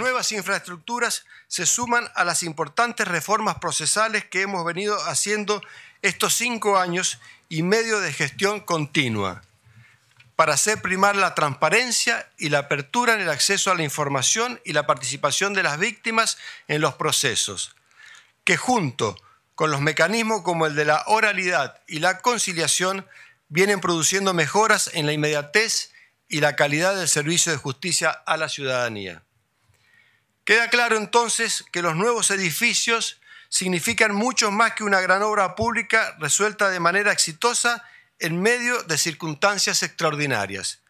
nuevas infraestructuras se suman a las importantes reformas procesales que hemos venido haciendo estos cinco años y medio de gestión continua para hacer primar la transparencia y la apertura en el acceso a la información y la participación de las víctimas en los procesos, que junto con los mecanismos como el de la oralidad y la conciliación vienen produciendo mejoras en la inmediatez y la calidad del servicio de justicia a la ciudadanía. Queda claro entonces que los nuevos edificios significan mucho más que una gran obra pública resuelta de manera exitosa en medio de circunstancias extraordinarias.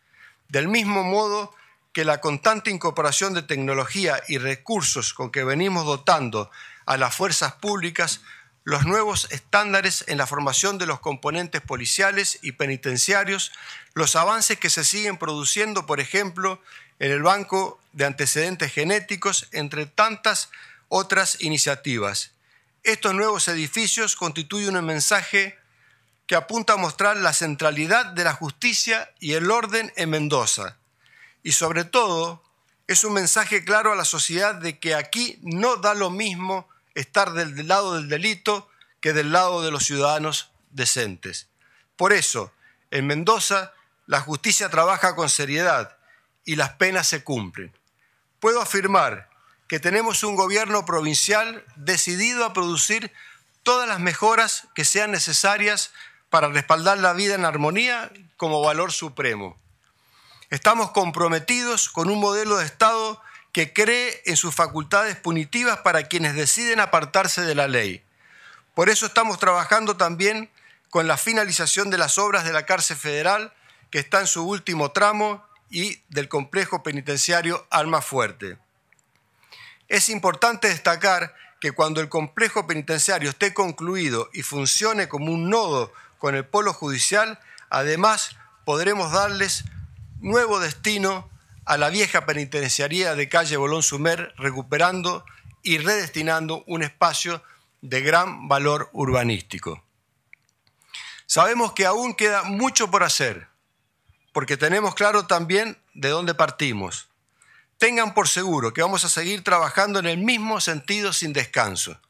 Del mismo modo que la constante incorporación de tecnología y recursos con que venimos dotando a las fuerzas públicas, los nuevos estándares en la formación de los componentes policiales y penitenciarios, los avances que se siguen produciendo, por ejemplo, en el Banco de Antecedentes Genéticos, entre tantas otras iniciativas. Estos nuevos edificios constituyen un mensaje que apunta a mostrar la centralidad de la justicia y el orden en Mendoza. Y sobre todo, es un mensaje claro a la sociedad de que aquí no da lo mismo estar del lado del delito que del lado de los ciudadanos decentes. Por eso, en Mendoza, la justicia trabaja con seriedad, y las penas se cumplen. Puedo afirmar que tenemos un gobierno provincial decidido a producir todas las mejoras que sean necesarias para respaldar la vida en armonía como valor supremo. Estamos comprometidos con un modelo de Estado que cree en sus facultades punitivas para quienes deciden apartarse de la ley. Por eso estamos trabajando también con la finalización de las obras de la cárcel federal, que está en su último tramo y del complejo penitenciario Alma Fuerte. Es importante destacar que cuando el complejo penitenciario esté concluido y funcione como un nodo con el polo judicial, además podremos darles nuevo destino a la vieja penitenciaría de calle Bolón Sumer, recuperando y redestinando un espacio de gran valor urbanístico. Sabemos que aún queda mucho por hacer porque tenemos claro también de dónde partimos. Tengan por seguro que vamos a seguir trabajando en el mismo sentido sin descanso.